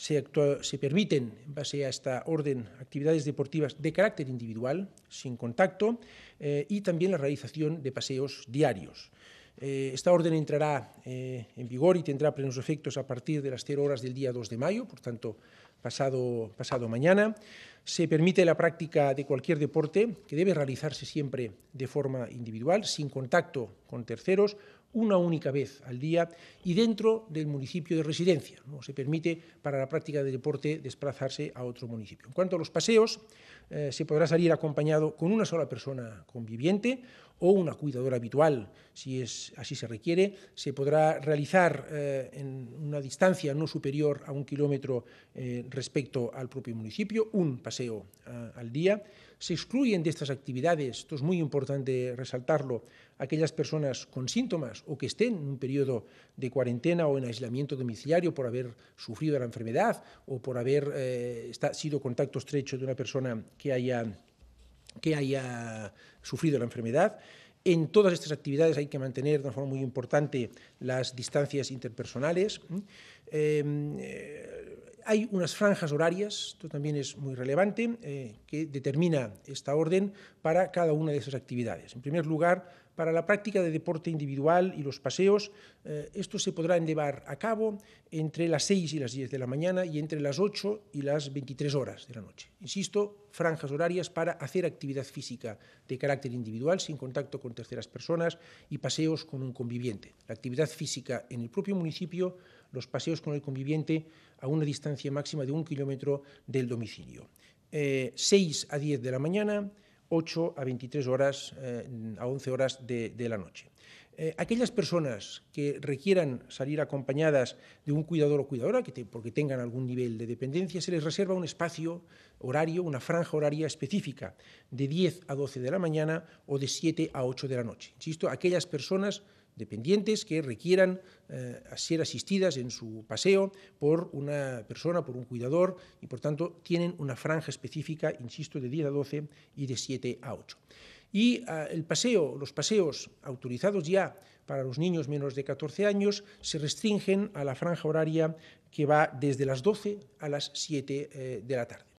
se, permiten, en base a esta orden, actividades deportivas de carácter individual, sin contacto, eh, y también la realización de paseos diarios. Eh, esta orden entrará eh, en vigor y tendrá plenos efectos a partir de las 0 horas del día 2 de mayo, por tanto, pasado, pasado mañana. Se permite la práctica de cualquier deporte que debe realizarse siempre de forma individual, sin contacto con terceros, una única vez al día y dentro del municipio de residencia. No se permite para la práctica de deporte desplazarse a otro municipio. En cuanto a los paseos, eh, se podrá salir acompañado con una sola persona conviviente o una cuidadora habitual, si es, así se requiere, se podrá realizar eh, en una distancia no superior a un kilómetro eh, respecto al propio municipio, un paseo eh, al día. Se excluyen de estas actividades, esto es muy importante resaltarlo, aquellas personas con síntomas o que estén en un periodo de cuarentena o en aislamiento domiciliario por haber sufrido la enfermedad o por haber sido contacto estrecho de una persona que haya que haya sufrido la enfermedad. En todas estas actividades hay que mantener de una forma muy importante las distancias interpersonales hay unas franjas horarias, esto también es muy relevante, eh, que determina esta orden para cada una de esas actividades. En primer lugar, para la práctica de deporte individual y los paseos, eh, esto se podrá llevar a cabo entre las 6 y las 10 de la mañana y entre las 8 y las 23 horas de la noche. Insisto, franjas horarias para hacer actividad física de carácter individual sin contacto con terceras personas y paseos con un conviviente. La actividad física en el propio municipio los paseos con el conviviente a una distancia máxima de un kilómetro del domicilio. 6 eh, a 10 de la mañana, 8 a 23 horas, eh, a 11 horas de la noche. Eh, aquellas personas que requieran salir acompañadas de un cuidador o cuidadora, porque tengan algún nivel de dependencia, se les reserva un espacio horario, una franja horaria específica, de 10 a 12 de la mañana o de 7 a 8 de la noche. Insisto, aquellas personas dependientes que requieran eh, ser asistidas en su paseo por una persona, por un cuidador, y por tanto tienen una franja específica, insisto, de 10 a 12 y de 7 a 8. Y ah, el paseo, los paseos autorizados ya para los niños menos de 14 años se restringen a la franja horaria que va desde las 12 a las 7 eh, de la tarde.